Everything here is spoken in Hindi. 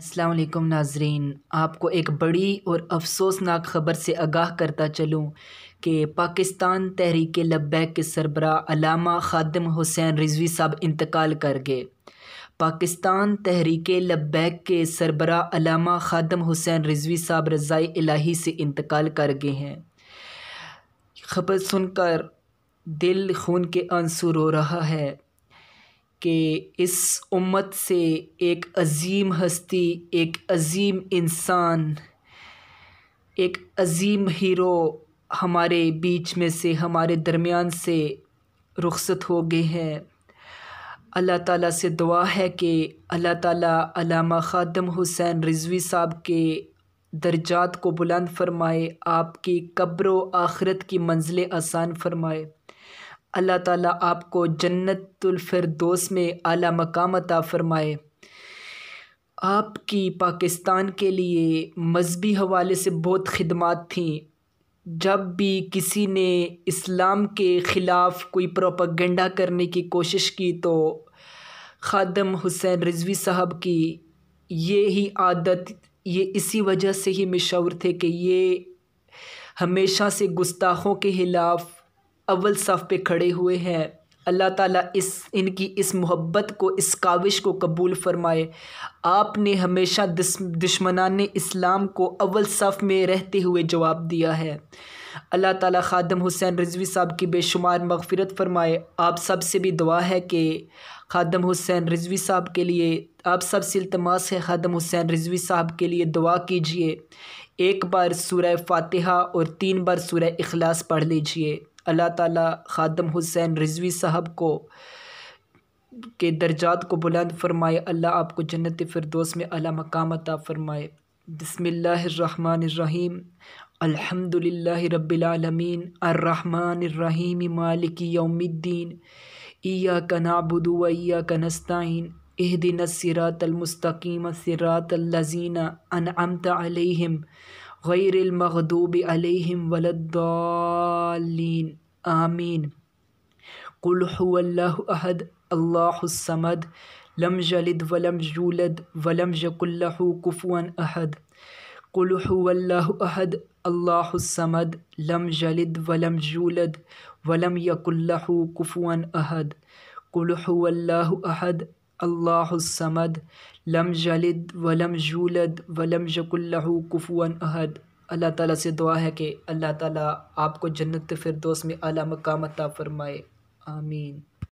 असलम नाजरीन आपको एक बड़ी और अफसोसनाक ख़बर से आगाह करता चलूँ कि पाकिस्तान तहरीक लब्बैक के सरबरा अलामा खादम हुसैन रिजवी साहब इंतकाल कर गए पाकिस्तान तहरीक लब्बैक के सरबरा अलामा खादम हुसैन रिजवी साहब रज़ाई इलाही से इंतकाल कर गए हैं खबर सुनकर दिल खून के आंसू रो रहा है कि इस उम्मत से एक अज़ीम हस्ती एक अज़ीम इंसान एक अज़ीम हीरो हमारे बीच में से हमारे दरमियान से रुखसत हो गए हैं अल्लाह ताला से दुआ है कि अल्लाह ताला अलामा ख़ादम हुसैन रिजवी साहब के दर्जात को बुलंद फरमाए आपकी कब्र आखरत की मंजिलें आसान फरमाए अल्लाह ताला आपको जन्नतफरदोस में आला मकाम अता फ़रमाए आपकी पाकिस्तान के लिए मजहबी हवाले से बहुत खदमात थी जब भी किसी ने इस्लाम के ख़िलाफ़ कोई प्रोपागेंडा करने की कोशिश की तो खादम हुसैन रिजवी साहब की ये ही आदत ये इसी वजह से ही मशहूर थे कि ये हमेशा से गुस्ताखों के ख़िलाफ़ अव्वल सफ़ पे खड़े हुए हैं अल्लाह ताला इस इनकी इस मोहब्बत को इस काविश को कबूल फ़रमाए आपने हमेशा दुश्मनान इस्लाम को अव्वल सफ़ में रहते हुए जवाब दिया है अल्लाह ताला ख़ादम हुसैन रिजवी साहब की बेशुमार मगफ़रत फ़रमाए आप सब से भी दुआ है कि ख़ादम हुसैन रिजवी साहब के लिए आप सब से इल्तमास है ख़ादम हुसैन रिजवी साहब के लिए दुआ कीजिए एक बार सूरह फातिहा और तीन बार सूरह इखलास पढ़ लीजिए अल्लाह ताला ख़ादम हुसैन रिजवी साहब को के दर्जात को बुलंद फरमाए अल्लाह आपको जन्नत फ़िरदोस में अला मकाम अता फ़रमाए बसमीम अल्हम्दुलिल्लाह रब्बिलालमीन अर्रहमान अर्रहीम मालिक यौमिद्दीन इyyaka नअबुदु व इyyaka नस्ताईन इहदिनस सिरातल मुस्तकीम सिरातल लजीना अनअमत अलैहिम غير المغضوب عليهم ولا الضالين آمين قل هو الله أحد الله الصمد لم يلد ولم يولد ولم يكن له كفوا أحد قل هو الله أحد الله الصمد لم يلد ولم يولد ولم يكن له كفوا أحد قل هو الله أحد अल्लाहसमद लम जलिद वलम जूलद वलम यकुल्लहु कुफुअन अहद अल्लाह ताला से दुआ है कि अल्लाह ताला आपको जन्नत फिरदौस में आला मकाम अता फ़रमाए आमीन